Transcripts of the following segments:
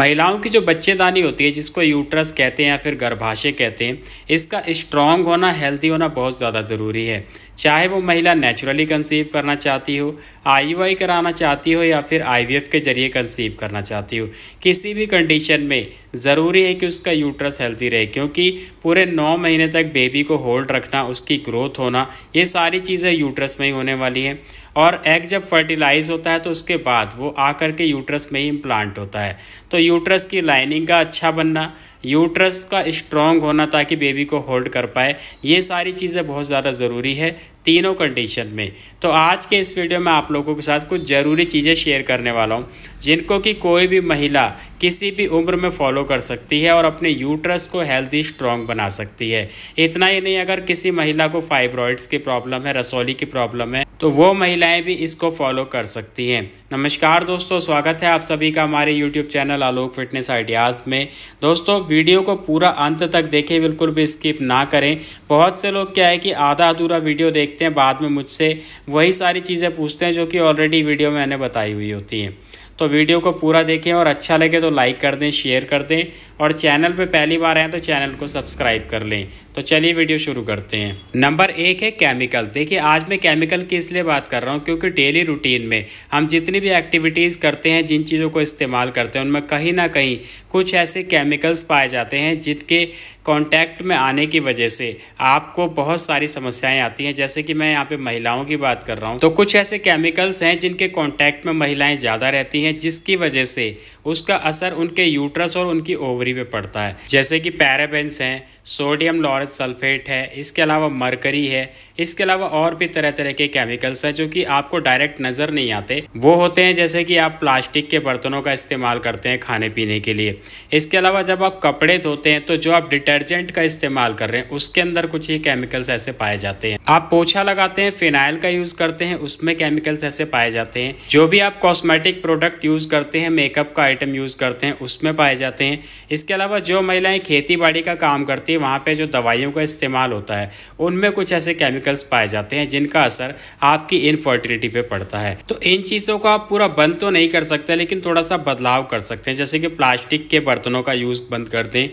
महिलाओं की जो बच्चेदानी होती है जिसको यूट्रस कहते हैं या फिर गर्भाशय कहते हैं इसका स्ट्रॉन्ग होना हेल्दी होना बहुत ज़्यादा ज़रूरी है चाहे वो महिला नेचुरली कंसीव करना चाहती हो आई कराना चाहती हो या फिर आई के जरिए कंसीव करना चाहती हो किसी भी कंडीशन में ज़रूरी है कि उसका यूट्रस हेल्दी रहे क्योंकि पूरे नौ महीने तक बेबी को होल्ड रखना उसकी ग्रोथ होना ये सारी चीज़ें यूट्रस में ही होने वाली हैं और एग जब फर्टिलाइज होता है तो उसके बाद वो आकर के यूट्रस में ही इम्प्लांट होता है तो यूट्रस की लाइनिंग का अच्छा बनना यूट्रस का स्ट्रॉन्ग होना ताकि बेबी को होल्ड कर पाए ये सारी चीज़ें बहुत ज़्यादा ज़रूरी है तीनों कंडीशन में तो आज के इस वीडियो में आप लोगों के साथ कुछ ज़रूरी चीज़ें शेयर करने वाला हूँ जिनको कि कोई भी महिला किसी भी उम्र में फॉलो कर सकती है और अपने यूट्रस को हेल्दी स्ट्रॉन्ग बना सकती है इतना ही नहीं अगर किसी महिला को फाइब्रॉइड्स की प्रॉब्लम है रसौली की प्रॉब्लम है तो वो महिलाएं भी इसको फॉलो कर सकती हैं नमस्कार दोस्तों स्वागत है आप सभी का हमारे YouTube channel Alok fitness ideas में दोस्तों वीडियो को पूरा अंत तक देखें बिल्कुल भी स्किप ना करें बहुत से लोग क्या है कि आधा अधूरा वीडियो देखते हैं बाद में मुझसे वही सारी चीज़ें पूछते हैं जो कि ऑलरेडी वीडियो में मैंने बताई हुई होती हैं तो वीडियो को पूरा देखें और अच्छा लगे तो लाइक कर दें शेयर कर दें और चैनल पर पहली बार आए तो चैनल को सब्सक्राइब कर लें तो चलिए वीडियो शुरू करते हैं नंबर एक है केमिकल देखिए आज मैं केमिकल की इसलिए बात कर रहा हूँ क्योंकि डेली रूटीन में हम जितनी भी एक्टिविटीज़ करते हैं जिन चीज़ों को इस्तेमाल करते हैं उनमें कहीं ना कहीं कुछ ऐसे केमिकल्स पाए जाते हैं जिनके कांटेक्ट में आने की वजह से आपको बहुत सारी समस्याएं आती हैं जैसे कि मैं यहाँ पे महिलाओं की बात कर रहा हूँ तो कुछ ऐसे केमिकल्स हैं जिनके कांटेक्ट में महिलाएं ज़्यादा रहती हैं जिसकी वजह से उसका असर उनके यूट्रस और उनकी ओवरी पे पड़ता है जैसे कि पैराबेंस हैं सोडियम लॉरेज सल्फेट है इसके अलावा मरकरी है इसके अलावा और भी तरह तरह के केमिकल्स हैं जो कि आपको डायरेक्ट नज़र नहीं आते वो होते हैं जैसे कि आप प्लास्टिक के बर्तनों का इस्तेमाल करते हैं खाने पीने के लिए इसके अलावा जब आप कपड़े धोते हैं तो जो आप डिटर्जेंट का इस्तेमाल कर रहे हैं उसके अंदर कुछ ही केमिकल्स ऐसे पाए जाते हैं आप पोछा लगाते हैं फिनाइल का यूज़ करते हैं उसमें केमिकल्स ऐसे पाए जाते हैं जो भी आप कॉस्मेटिक प्रोडक्ट यूज़ करते हैं मेकअप का आइटम यूज़ करते हैं उसमें पाए जाते हैं इसके अलावा जो महिलाएं खेती बाड़ी का काम करती होती है वहाँ पे जो दवाइयों का इस्तेमाल होता है उनमें कुछ ऐसे केमिकल्स पाए जाते हैं जिनका असर आपकी इनफर्टिलिटी पे पड़ता है तो इन चीज़ों को आप पूरा बंद तो नहीं कर सकते लेकिन थोड़ा सा बदलाव कर सकते हैं जैसे कि प्लास्टिक के बर्तनों का यूज़ बंद कर दें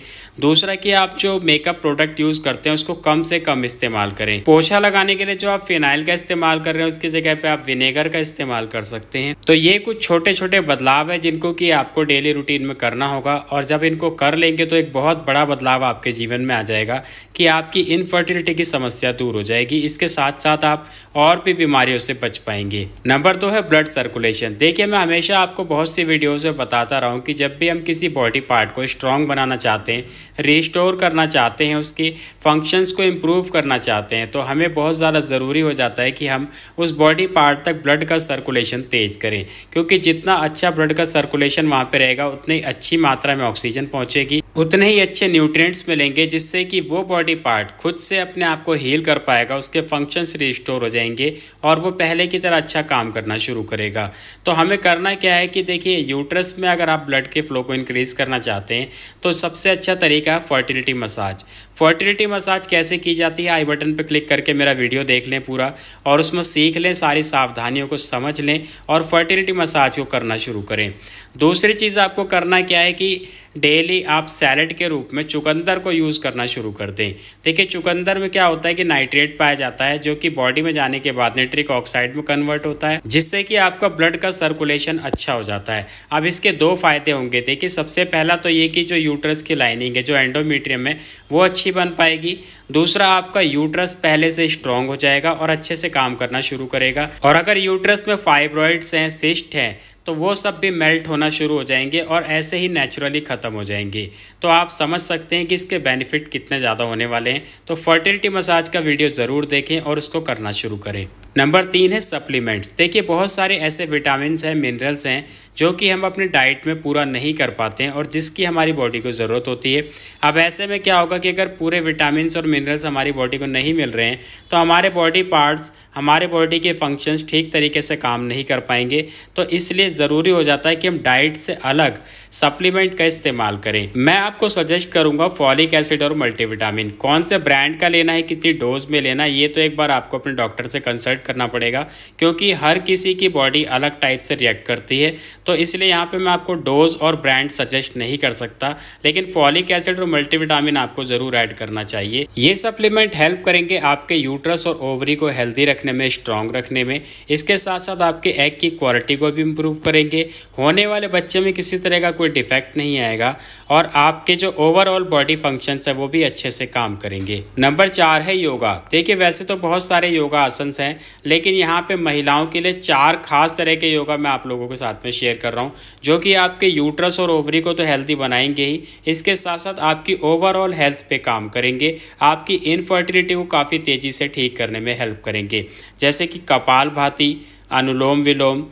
दूसरा कि आप जो मेकअप प्रोडक्ट यूज़ करते हैं उसको कम से कम इस्तेमाल करें पोछा लगाने के लिए जो आप फिनाइल का इस्तेमाल कर रहे हैं उसकी जगह पर आप विनेगर का इस्तेमाल कर सकते हैं तो ये कुछ छोटे छोटे बदलाव है जिनको कि आपको डेली रूटीन में करना होगा और जब इनको कर लेंगे तो एक बहुत बड़ा बदलाव आपके जीवन में में आ जाएगा कि आपकी इनफर्टिलिटी की समस्या दूर हो जाएगी इसके साथ साथ आप और भी बीमारियों से बच पाएंगे नंबर दो है ब्लड सर्कुलेशन देखिए मैं हमेशा आपको बहुत सी वीडियोज़ में बताता रहा हूँ कि जब भी हम किसी बॉडी पार्ट को स्ट्रॉन्ग बनाना चाहते हैं रिस्टोर करना चाहते हैं उसके फंक्शंस को इम्प्रूव करना चाहते हैं तो हमें बहुत ज़्यादा ज़रूरी हो जाता है कि हम उस बॉडी पार्ट तक ब्लड का सर्कुलेशन तेज़ करें क्योंकि जितना अच्छा ब्लड का सर्कुलेशन वहाँ पर रहेगा उतनी अच्छी मात्रा में ऑक्सीजन पहुँचेगी उतने ही अच्छे न्यूट्रिएंट्स मिलेंगे जिससे कि वो बॉडी पार्ट खुद से अपने आप को हील कर पाएगा उसके फंक्शंस रिस्टोर हो जाएंगे और वो पहले की तरह अच्छा काम करना शुरू करेगा तो हमें करना क्या है कि देखिए यूट्रस में अगर आप ब्लड के फ्लो को इंक्रीज़ करना चाहते हैं तो सबसे अच्छा तरीका है फर्टिलिटी मसाज फर्टिलिटी मसाज कैसे की जाती है आई बटन पर क्लिक करके मेरा वीडियो देख लें पूरा और उसमें सीख लें सारी सावधानियों को समझ लें और फर्टिलिटी मसाज को करना शुरू करें दूसरी चीज़ आपको करना क्या है कि डेली आप सैलड के रूप में चुकंदर को यूज़ करना शुरू कर दें देखिए चुकंदर में क्या होता है कि नाइट्रेट पाया जाता है जो कि बॉडी में जाने के बाद नाइट्रिक ऑक्साइड में कन्वर्ट होता है जिससे कि आपका ब्लड का सर्कुलेशन अच्छा हो जाता है अब इसके दो फायदे होंगे देखिए सबसे पहला तो ये कि जो यूट्रस की लाइनिंग है जो एंडोमीट्रियम है वो अच्छी अच्छी बन पाएगी दूसरा आपका यूट्रस पहले से स्ट्रांग हो जाएगा और अच्छे से काम करना शुरू करेगा और अगर यूट्रस में फाइब्रॉइड्स हैं सिस्ट हैं तो वो सब भी मेल्ट होना शुरू हो जाएंगे और ऐसे ही नेचुरली ख़त्म हो जाएंगे तो आप समझ सकते हैं कि इसके बेनिफिट कितने ज़्यादा होने वाले हैं तो फर्टिलिटी मसाज का वीडियो ज़रूर देखें और उसको करना शुरू करें नंबर तीन है सप्लीमेंट्स देखिए बहुत सारे ऐसे विटामिन हैं मिनरल्स हैं जो कि हम अपने डाइट में पूरा नहीं कर पाते हैं और जिसकी हमारी बॉडी को ज़रूरत होती है अब ऐसे में क्या होगा कि अगर पूरे विटामिन और मिनरल्स हमारी बॉडी को नहीं मिल रहे हैं तो हमारे बॉडी पार्ट्स हमारे बॉडी के फंक्शंस ठीक तरीके से काम नहीं कर पाएंगे तो इसलिए ज़रूरी हो जाता है कि हम डाइट से अलग सप्लीमेंट का इस्तेमाल करें मैं आपको सजेस्ट करूंगा फॉलिक एसिड और मल्टीविटामिन कौन से ब्रांड का लेना है कितनी डोज में लेना है ये तो एक बार आपको अपने डॉक्टर से कंसल्ट करना पड़ेगा क्योंकि हर किसी की बॉडी अलग टाइप से रिएक्ट करती है तो इसलिए यहाँ पे मैं आपको डोज और ब्रांड सजेस्ट नहीं कर सकता लेकिन फॉलिक एसिड और मल्टीविटामिन आपको ज़रूर ऐड करना चाहिए ये सप्लीमेंट हेल्प करेंगे आपके यूट्रस और ओवरी को हेल्दी रखने में स्ट्रॉन्ग रखने में इसके साथ साथ आपके एग की क्वालिटी को भी इम्प्रूव करेंगे होने वाले बच्चे में किसी तरह का कोई डिफेक्ट नहीं आएगा और आपके जो ओवरऑल बॉडी फंक्शन है वो भी अच्छे से काम करेंगे नंबर चार है योगा देखिए वैसे तो बहुत सारे योगा आसन हैं लेकिन यहाँ पे महिलाओं के लिए चार खास तरह के योगा मैं आप लोगों के साथ में शेयर कर रहा हूँ जो कि आपके यूट्रस और ओवरी को तो हेल्थी बनाएंगे ही इसके साथ साथ आपकी ओवरऑल हेल्थ पे काम करेंगे आपकी इनफर्टिलिटी को काफ़ी तेज़ी से ठीक करने में हेल्प करेंगे जैसे कि कपाल भाती अनुलोम विलोम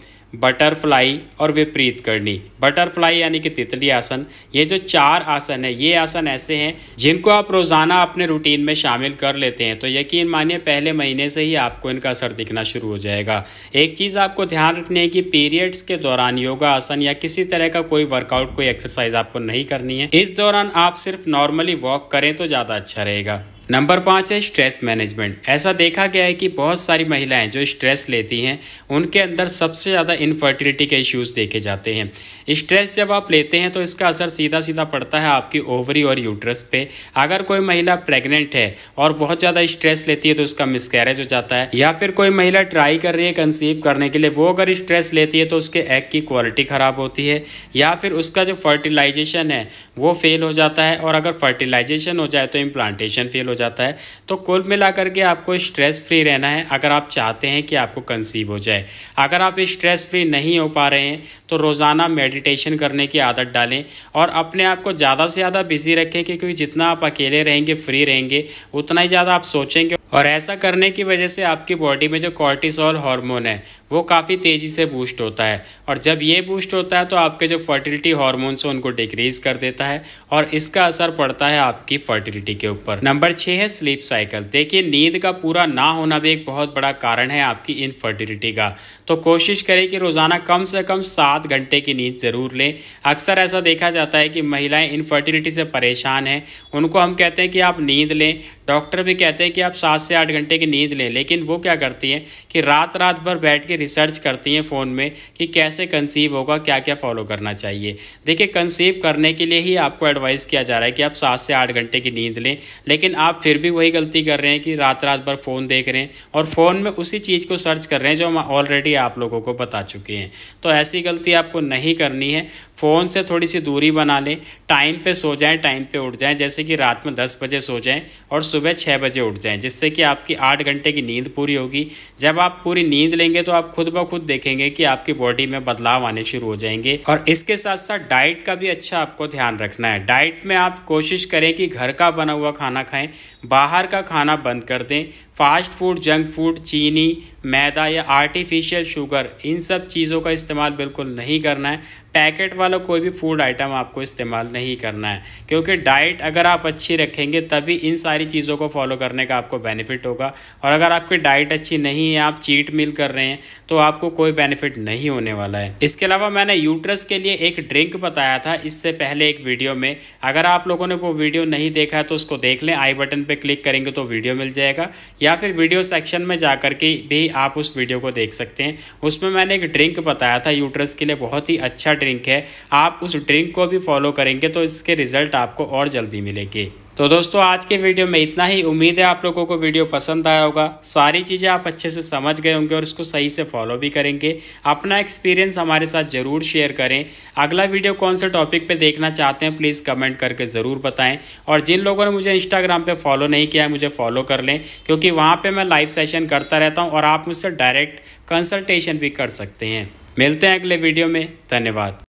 बटरफ्लाई और विपरीत करनी बटरफ्लाई यानी कि तितली आसन ये जो चार आसन है ये आसन ऐसे हैं जिनको आप रोज़ाना अपने रूटीन में शामिल कर लेते हैं तो यकीन मानिए पहले महीने से ही आपको इनका असर दिखना शुरू हो जाएगा एक चीज़ आपको ध्यान रखनी है कि पीरियड्स के दौरान योगा आसन या किसी तरह का कोई वर्कआउट कोई एक्सरसाइज आपको नहीं करनी है इस दौरान आप सिर्फ नॉर्मली वॉक करें तो ज़्यादा अच्छा रहेगा नंबर पाँच है स्ट्रेस मैनेजमेंट ऐसा देखा गया है कि बहुत सारी महिलाएं जो स्ट्रेस लेती हैं उनके अंदर सबसे ज़्यादा इनफर्टिलिटी के इश्यूज देखे जाते हैं स्ट्रेस जब आप लेते हैं तो इसका असर सीधा सीधा पड़ता है आपकी ओवरी और यूट्रस पे अगर कोई महिला प्रेग्नेंट है और बहुत ज़्यादा स्ट्रेस लेती है तो उसका मिसकैरेज हो जाता है या फिर कोई महिला ट्राई कर रही है कंसीव करने के लिए वो अगर स्ट्रेस लेती है तो उसके एग की क्वालिटी ख़राब होती है या फिर उसका जो फर्टिलाइजेशन है वो फेल हो जाता है और अगर फर्टिलाइजेशन हो जाए तो इम्प्लांटेशन फेल हो जाता है तो कुल मिलाकर के आपको स्ट्रेस फ्री रहना है अगर आप चाहते हैं कि आपको कंसीव हो जाए अगर आप स्ट्रेस फ्री नहीं हो पा रहे हैं तो रोज़ाना मेडिटेशन करने की आदत डालें और अपने आप को ज़्यादा से ज़्यादा बिजी रखें क्योंकि जितना आप अकेले रहेंगे फ्री रहेंगे उतना ही ज़्यादा आप सोचेंगे और ऐसा करने की वजह से आपकी बॉडी में जो कॉर्टिसोल हार्मोन है वो काफ़ी तेज़ी से बूस्ट होता है और जब ये बूस्ट होता है तो आपके जो फर्टिलिटी हार्मोन्स हैं उनको डिक्रीज़ कर देता है और इसका असर पड़ता है आपकी फर्टिलिटी के ऊपर नंबर छः है स्लीप साइकिल देखिए नींद का पूरा ना होना भी एक बहुत बड़ा कारण है आपकी इनफर्टिलिटी का तो कोशिश करें कि रोज़ाना कम से कम सात घंटे की नींद ज़रूर लें अक्सर ऐसा देखा जाता है कि महिलाएँ इनफर्टिलिटी से परेशान हैं उनको हम कहते हैं कि आप नींद लें डॉक्टर भी कहते हैं कि आप सात से आठ घंटे की नींद लें लेकिन वो क्या करती हैं कि रात रात भर बैठ के रिसर्च करती हैं फ़ोन में कि कैसे कंसीव होगा क्या क्या फॉलो करना चाहिए देखिए कंसीव करने के लिए ही आपको एडवाइस किया जा रहा है कि आप सात से आठ घंटे की नींद लें लेकिन आप फिर भी वही गलती कर रहे हैं कि रात रात भर फ़ोन देख रहे हैं और फ़ोन में उसी चीज़ को सर्च कर रहे हैं जो हम ऑलरेडी आप लोगों को बता चुके हैं तो ऐसी गलती आपको नहीं करनी है फ़ोन से थोड़ी सी दूरी बना लें टाइम पर सो जाएँ टाइम पर उठ जाएँ जैसे कि रात में दस बजे सो जाएँ और सुबह छः बजे उठ जाएं जिससे कि आपकी आठ घंटे की नींद पूरी होगी जब आप पूरी नींद लेंगे तो आप खुद ब खुद देखेंगे कि आपकी बॉडी में बदलाव आने शुरू हो जाएंगे और इसके साथ साथ डाइट का भी अच्छा आपको ध्यान रखना है डाइट में आप कोशिश करें कि घर का बना हुआ खाना खाएँ बाहर का खाना बंद कर दें फास्ट फूड जंक फूड चीनी मैदा या आर्टिफिशियल शुगर इन सब चीज़ों का इस्तेमाल बिल्कुल नहीं करना है पैकेट वाला कोई भी फूड आइटम आपको इस्तेमाल नहीं करना है क्योंकि डाइट अगर आप अच्छी रखेंगे तभी इन सारी चीज़ों को फॉलो करने का आपको बेनिफिट होगा और अगर आपकी डाइट अच्छी नहीं है आप चीट मिल कर रहे हैं तो आपको कोई बेनिफिट नहीं होने वाला है इसके अलावा मैंने यूट्रस के लिए एक ड्रिंक बताया था इससे पहले एक वीडियो में अगर आप लोगों ने वो वीडियो नहीं देखा तो उसको देख लें आई बटन पर क्लिक करेंगे तो वीडियो मिल जाएगा या फिर वीडियो सेक्शन में जा के भी आप उस वीडियो को देख सकते हैं उसमें मैंने एक ड्रिंक बताया था यूट्रस के लिए बहुत ही अच्छा ड्रिंक है आप उस ड्रिंक को भी फॉलो करेंगे तो इसके रिज़ल्ट आपको और जल्दी मिलेंगे तो दोस्तों आज के वीडियो में इतना ही उम्मीद है आप लोगों को वीडियो पसंद आया होगा सारी चीज़ें आप अच्छे से समझ गए होंगे और उसको सही से फॉलो भी करेंगे अपना एक्सपीरियंस हमारे साथ ज़रूर शेयर करें अगला वीडियो कौन से टॉपिक पे देखना चाहते हैं प्लीज़ कमेंट करके ज़रूर बताएं और जिन लोगों ने मुझे इंस्टाग्राम पर फॉलो नहीं किया है मुझे फॉलो कर लें क्योंकि वहाँ पर मैं लाइव सेशन करता रहता हूँ और आप मुझसे डायरेक्ट कंसल्टेसन भी कर सकते हैं मिलते हैं अगले वीडियो में धन्यवाद